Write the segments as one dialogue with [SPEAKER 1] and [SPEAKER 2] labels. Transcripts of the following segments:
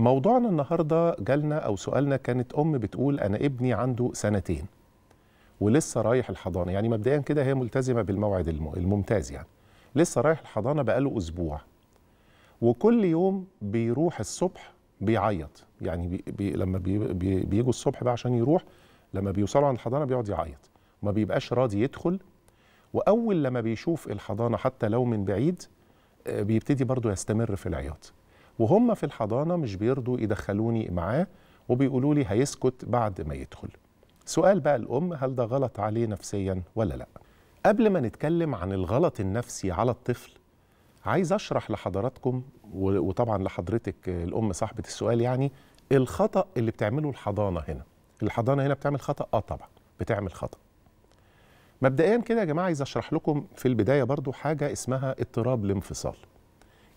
[SPEAKER 1] موضوعنا النهارده جالنا او سؤالنا كانت ام بتقول انا ابني عنده سنتين ولسه رايح الحضانه يعني مبدئيا كده هي ملتزمه بالموعد الممتاز يعني لسه رايح الحضانه بقاله اسبوع وكل يوم بيروح الصبح بيعيط يعني بي بي لما بي بي بيجوا الصبح بقى عشان يروح لما بيوصلوا عند الحضانه بيقعد يعيط ما بيبقاش راضي يدخل واول لما بيشوف الحضانه حتى لو من بعيد آه، بيبتدي برضه يستمر في العياط وهم في الحضانه مش بيرضوا يدخلوني معاه وبيقولوا لي هيسكت بعد ما يدخل سؤال بقى الام هل ده غلط عليه نفسيا ولا لا قبل ما نتكلم عن الغلط النفسي على الطفل عايز اشرح لحضراتكم وطبعا لحضرتك الام صاحبه السؤال يعني الخطا اللي بتعمله الحضانه هنا الحضانه هنا بتعمل خطا اه طبعا بتعمل خطا مبدئيا كده يا جماعه عايز اشرح لكم في البدايه برضو حاجه اسمها اضطراب الانفصال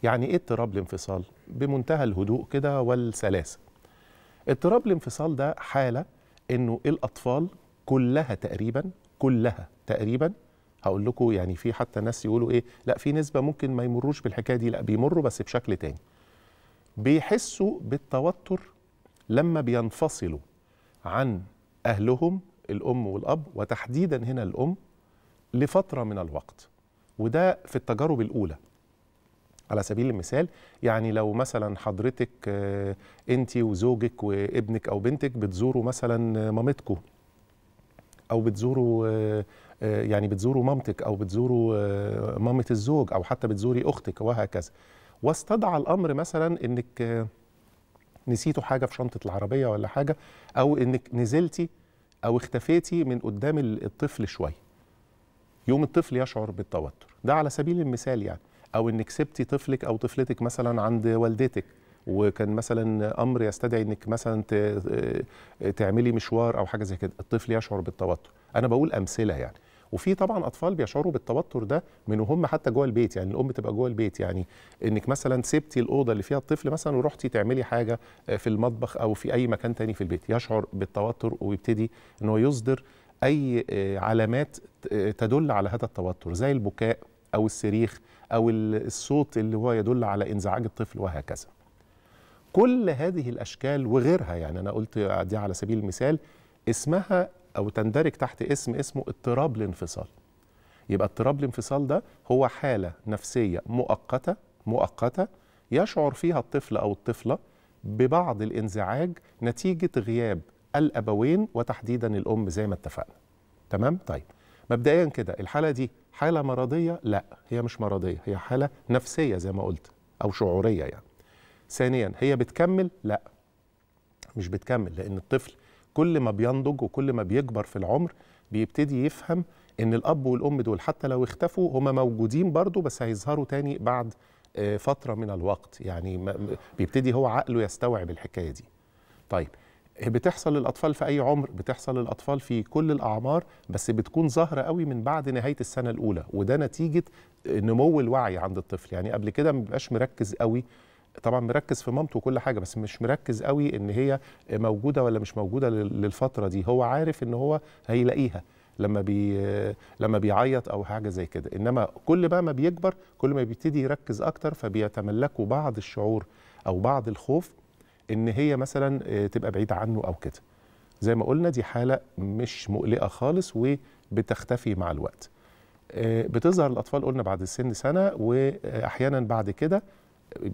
[SPEAKER 1] يعني ايه اضطراب الانفصال بمنتهى الهدوء كده والسلاسه اضطراب الانفصال ده حاله انه الاطفال كلها تقريبا كلها تقريبا هقول لكم يعني في حتى ناس يقولوا ايه لا في نسبه ممكن ما يمروش بالحكايه دي لا بيمروا بس بشكل تاني بيحسوا بالتوتر لما بينفصلوا عن اهلهم الام والاب وتحديدا هنا الام لفتره من الوقت وده في التجارب الاولى على سبيل المثال يعني لو مثلا حضرتك آه، انت وزوجك وابنك او بنتك بتزوروا مثلا مامتكم او بتزوروا آه، آه، يعني بتزوروا مامتك او بتزوروا مامه الزوج او حتى بتزوري اختك وهكذا واستدعى الامر مثلا انك نسيتوا حاجه في شنطه العربيه ولا حاجه او انك نزلتي او اختفيتي من قدام الطفل شويه يوم الطفل يشعر بالتوتر ده على سبيل المثال يعني او انك سبتي طفلك او طفلتك مثلا عند والدتك وكان مثلا امر يستدعي انك مثلا آه، تعملي مشوار او حاجه زي كده الطفل يشعر بالتوتر انا بقول امثله يعني وفي طبعا اطفال بيشعروا بالتوتر ده من وهم حتى جوه البيت يعني الام تبقى جوه البيت يعني انك مثلا سبتي الاوضه اللي فيها الطفل مثلا ورحتي تعملي حاجه آه، في المطبخ او في اي مكان تاني في البيت يشعر بالتوتر ويبتدي ان هو يصدر اي آه، علامات تدل على هذا التوتر زي البكاء أو الصريخ أو الصوت اللي هو يدل على انزعاج الطفل وهكذا كل هذه الأشكال وغيرها يعني أنا قلت دي على سبيل المثال اسمها أو تندرج تحت اسم اسمه اضطراب الانفصال يبقى اضطراب الانفصال ده هو حالة نفسية مؤقتة مؤقتة يشعر فيها الطفل أو الطفلة ببعض الانزعاج نتيجة غياب الأبوين وتحديدا الأم زي ما اتفقنا تمام طيب مبدئيا كده الحاله دي حاله مرضيه لا هي مش مرضيه هي حاله نفسيه زي ما قلت او شعوريه يعني ثانيا هي بتكمل لا مش بتكمل لان الطفل كل ما بينضج وكل ما بيكبر في العمر بيبتدي يفهم ان الاب والام دول حتى لو اختفوا هما موجودين برضو بس هيظهروا تاني بعد آه، فتره من الوقت يعني بيبتدي هو عقله يستوعب الحكايه دي طيب بتحصل للاطفال في اي عمر بتحصل للاطفال في كل الاعمار بس بتكون ظاهره قوي من بعد نهايه السنه الاولى وده نتيجه نمو الوعي عند الطفل يعني قبل كده ما بيبقاش مركز قوي طبعا مركز في مامته وكل حاجه بس مش مركز قوي ان هي موجوده ولا مش موجوده للفتره دي هو عارف ان هو هيلاقيها لما بي لما بيعيط او حاجه زي كده انما كل بقى ما بيكبر كل ما بيبتدي يركز اكتر فبيتملكوا بعض الشعور او بعض الخوف ان هي مثلا آه، تبقى بعيده عنه او كده زي ما قلنا دي حاله مش مقلقه خالص وبتختفي مع الوقت آه، بتظهر الاطفال قلنا بعد السن سنه واحيانا بعد كده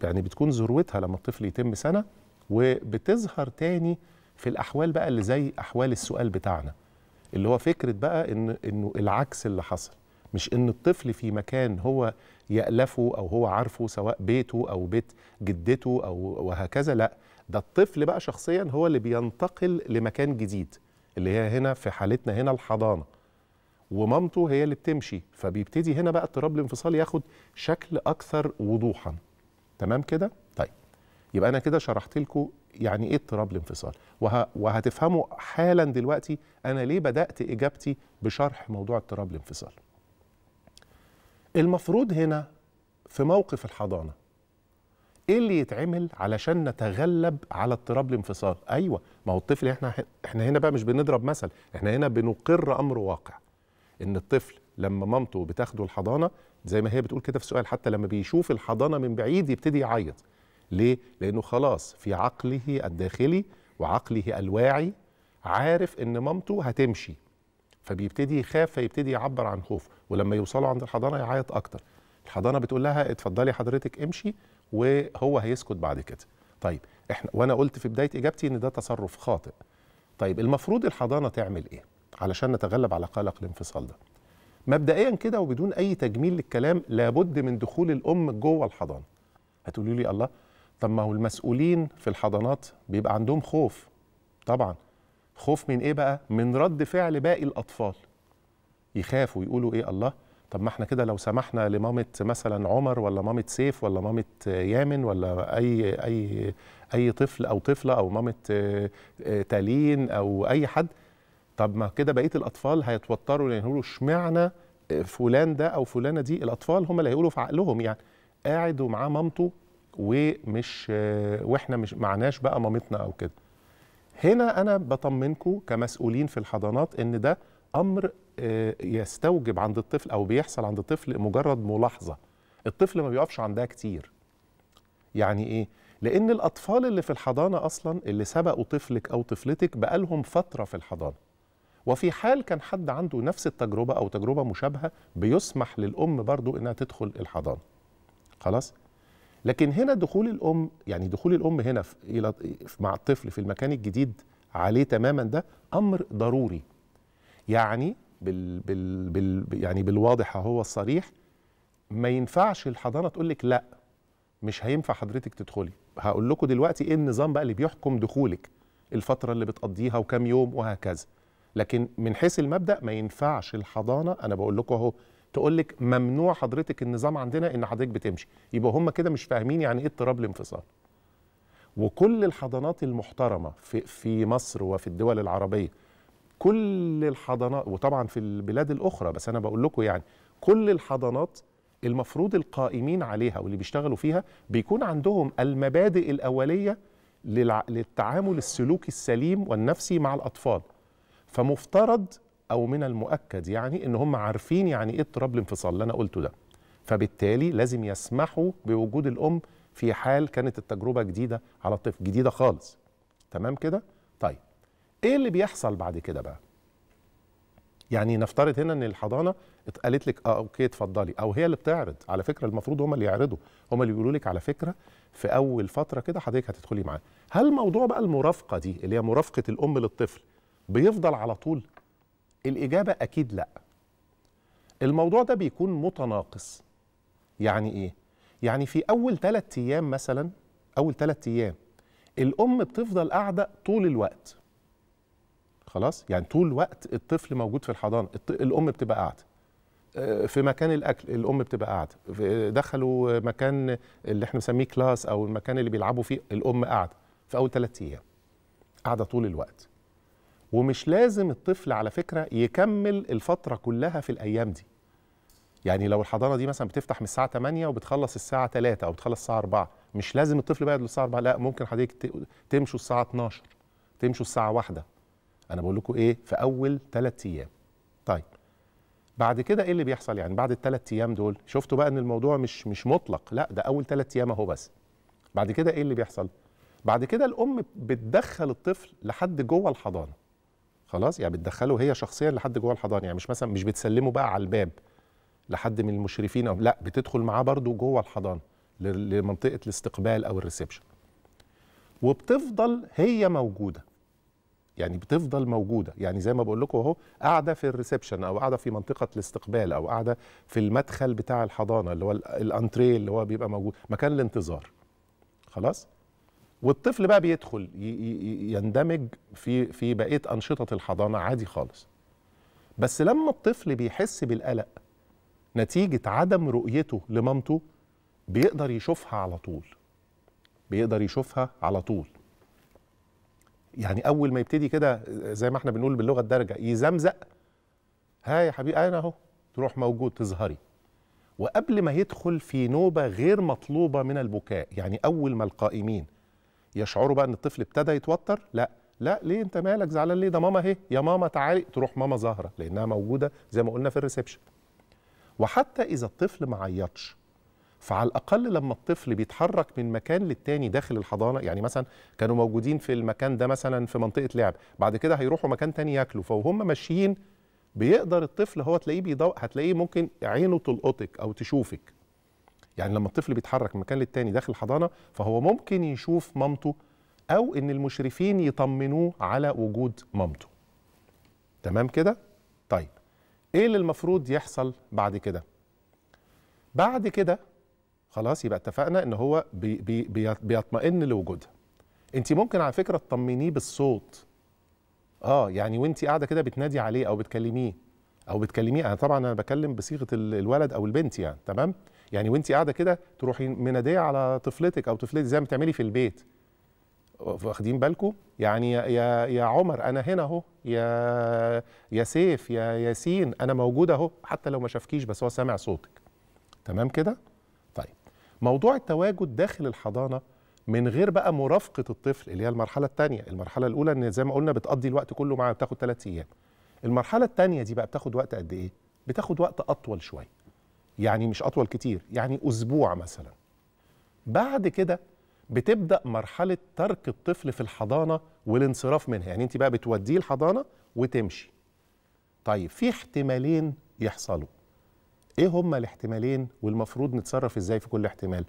[SPEAKER 1] يعني بتكون ذروتها لما الطفل يتم سنه وبتظهر تاني في الاحوال بقى اللي زي احوال السؤال بتاعنا اللي هو فكره بقى ان انه العكس اللي حصل مش ان الطفل في مكان هو يالفه او هو عارفه سواء بيته او بيت جدته او وهكذا لا ده الطفل بقى شخصيا هو اللي بينتقل لمكان جديد اللي هي هنا في حالتنا هنا الحضانه ومامته هي اللي بتمشي فبيبتدي هنا بقى اضطراب الانفصال ياخد شكل اكثر وضوحا تمام كده طيب يبقى انا كده شرحت لكم يعني ايه اضطراب الانفصال وه... وهتفهموا حالا دلوقتي انا ليه بدات اجابتي بشرح موضوع اضطراب الانفصال المفروض هنا في موقف الحضانه ايه اللي يتعمل علشان نتغلب على اضطراب الانفصال ايوه ما هو الطفل احنا احنا هنا بقى مش بنضرب مثل احنا هنا بنقر امر واقع ان الطفل لما مامته بتاخده الحضانه زي ما هي بتقول كده في سؤال حتى لما بيشوف الحضانه من بعيد يبتدي يعيط ليه لانه خلاص في عقله الداخلي وعقله الواعي عارف ان مامته هتمشي فبيبتدي يخاف فيبتدي يعبر عن خوفه ولما يوصلوا عند الحضانه يعيط اكتر الحضانه بتقول لها اتفضلي حضرتك امشي وهو هيسكت بعد كده طيب احنا وانا قلت في بدايه اجابتي ان ده تصرف خاطئ طيب المفروض الحضانه تعمل ايه علشان نتغلب على قلق الانفصال ده مبدئيا كده وبدون اي تجميل للكلام لابد من دخول الام جوه الحضانه هتقولوا لي الله طب ما هو المسؤولين في الحضانات بيبقى عندهم خوف طبعا خوف من ايه بقى من رد فعل باقي الاطفال يخافوا يقولوا ايه الله طب ما احنا كده لو سمحنا لمامة مثلا عمر ولا مامة سيف ولا مامة يامن ولا أي أي أي طفل أو طفلة أو مامة آه، تالين أو أي حد طب ما كده بقية الأطفال هيتوتروا لأن يقولوا اشمعنى آه، فلان ده أو فلانة دي الأطفال هم اللي هيقولوا في عقلهم يعني قاعد ومعاه مامته ومش آه، واحنا مش معناش بقى مامتنا أو كده هنا أنا بطمنكم كمسؤولين في الحضانات إن ده امر آه، يستوجب عند الطفل او بيحصل عند الطفل مجرد ملاحظه الطفل ما بيقفش عندها كتير يعني ايه لان الاطفال اللي في الحضانه اصلا اللي سبقوا طفلك او طفلتك بقالهم فتره في الحضانه وفي حال كان حد عنده نفس التجربه او تجربه مشابهه بيسمح للام برضو انها تدخل الحضانه خلاص لكن هنا دخول الام يعني دخول الام هنا في مع الطفل في المكان الجديد عليه تماما ده امر ضروري يعني بال بال بال يعني بالواضح اهو الصريح ما ينفعش الحضانه تقول لك لا مش هينفع حضرتك تدخلي هقول لكم دلوقتي ايه النظام بقى اللي بيحكم دخولك الفتره اللي بتقضيها وكم يوم وهكذا لكن من حيث المبدا ما ينفعش الحضانه انا بقول لكم اهو تقول لك ممنوع حضرتك النظام عندنا ان حضرتك بتمشي يبقى هم كده مش فاهمين يعني ايه اضطراب الانفصال وكل الحضانات المحترمه في في مصر وفي الدول العربيه كل الحضانات وطبعا في البلاد الاخرى بس انا بقول لكم يعني كل الحضانات المفروض القائمين عليها واللي بيشتغلوا فيها بيكون عندهم المبادئ الاوليه للتعامل السلوكي السليم والنفسي مع الاطفال فمفترض او من المؤكد يعني ان هم عارفين يعني ايه اضطراب الانفصال اللي انا قلته ده فبالتالي لازم يسمحوا بوجود الام في حال كانت التجربه جديده على الطفل جديده خالص تمام كده ايه اللي بيحصل بعد كده بقى يعني نفترض هنا ان الحضانه قالت لك اه اوكي اتفضلي او هي اللي بتعرض على فكره المفروض هم اللي يعرضوا هم اللي بيقولوا لك على فكره في اول فتره كده حضرتك هتدخلي معاه هل موضوع بقى المرافقه دي اللي هي مرافقه الام للطفل بيفضل على طول الاجابه اكيد لا الموضوع ده بيكون متناقص يعني ايه يعني في اول ثلاث ايام مثلا اول ثلاث ايام الام بتفضل قاعده طول الوقت خلاص يعني طول وقت الطفل موجود في الحضانه الام بتبقى قاعده آه، في مكان الاكل الام بتبقى قاعده دخلوا مكان اللي احنا بنسميه كلاس او المكان اللي بيلعبوا فيه الام قاعده في اول ثلاث ايام قاعده طول الوقت ومش لازم الطفل على فكره يكمل الفتره كلها في الايام دي يعني لو الحضانه دي مثلا بتفتح من الساعه 8 وبتخلص الساعه 3 او بتخلص الساعه 4 مش لازم الطفل بقى الساعه 4 لا ممكن حضرتك تمشوا الساعه 12 تمشوا الساعه 1 انا بقول لكم ايه في اول ثلاث ايام طيب بعد كده ايه اللي بيحصل يعني بعد الثلاث ايام دول شفتوا بقى ان الموضوع مش مش مطلق لا ده اول ثلاث ايام اهو بس بعد كده ايه اللي بيحصل بعد كده الام بتدخل الطفل لحد جوه الحضانه خلاص يعني بتدخله هي شخصيا لحد جوه الحضانه يعني مش مثلا مش بتسلمه بقى على الباب لحد من المشرفين او لا بتدخل معاه برضه جوه الحضانه لمنطقه الاستقبال او الريسبشن وبتفضل هي موجوده يعني بتفضل موجوده يعني زي ما بقول لكم اهو قاعده في الريسبشن او قاعده في منطقه الاستقبال او قاعده في المدخل بتاع الحضانه اللي هو الانتريه اللي هو بيبقى موجود مكان الانتظار خلاص والطفل بقى بيدخل يندمج في في بقيه انشطه الحضانه عادي خالص بس لما الطفل بيحس بالقلق نتيجه عدم رؤيته لمامته بيقدر يشوفها على طول بيقدر يشوفها على طول يعني اول ما يبتدي كده زي ما احنا بنقول باللغه الدارجه يزمزق ها يا حبيبي انا اهو تروح موجود تظهري وقبل ما يدخل في نوبه غير مطلوبه من البكاء يعني اول ما القائمين يشعروا بقى ان الطفل ابتدى يتوتر لا لا ليه انت مالك زعلان ليه ده ماما اهي يا ماما تعالي تروح ماما ظاهره لانها موجوده زي ما قلنا في الريسبشن وحتى اذا الطفل ما عيطش فعلى الاقل لما الطفل بيتحرك من مكان للتاني داخل الحضانه يعني مثلا كانوا موجودين في المكان ده مثلا في منطقه لعب بعد كده هيروحوا مكان تاني ياكلوا فهم ماشيين بيقدر الطفل هو تلاقيه بيضوء هتلاقيه ممكن عينه تلقطك او تشوفك يعني لما الطفل بيتحرك من مكان للتاني داخل الحضانه فهو ممكن يشوف مامته او ان المشرفين يطمنوه على وجود مامته تمام كده طيب ايه اللي المفروض يحصل بعد كده بعد كده خلاص يبقى اتفقنا ان هو بي بي بيطمئن لوجودها انت ممكن على فكره تطمنيه بالصوت اه يعني وانت قاعده كده بتنادي عليه او بتكلميه او بتكلميه انا طبعا انا بكلم بصيغه الولد او البنت يعني تمام يعني وانت قاعده كده تروحي مناديه على طفلتك او طفلتك زي ما بتعملي في البيت واخدين بالكم يعني يا يا عمر انا هنا اهو يا يا سيف يا ياسين انا موجود اهو حتى لو ما شافكيش بس هو سامع صوتك تمام كده موضوع التواجد داخل الحضانه من غير بقى مرافقه الطفل اللي هي المرحله الثانيه المرحله الاولى ان زي ما قلنا بتقضي الوقت كله معاه بتاخد ثلاث ايام المرحله الثانيه دي بقى بتاخد وقت قد ايه بتاخد وقت اطول شويه يعني مش اطول كتير يعني اسبوع مثلا بعد كده بتبدا مرحله ترك الطفل في الحضانه والانصراف منها يعني انت بقى بتوديه الحضانه وتمشي طيب في احتمالين يحصلوا ايه هما الاحتمالين والمفروض نتصرف ازاي في كل احتمال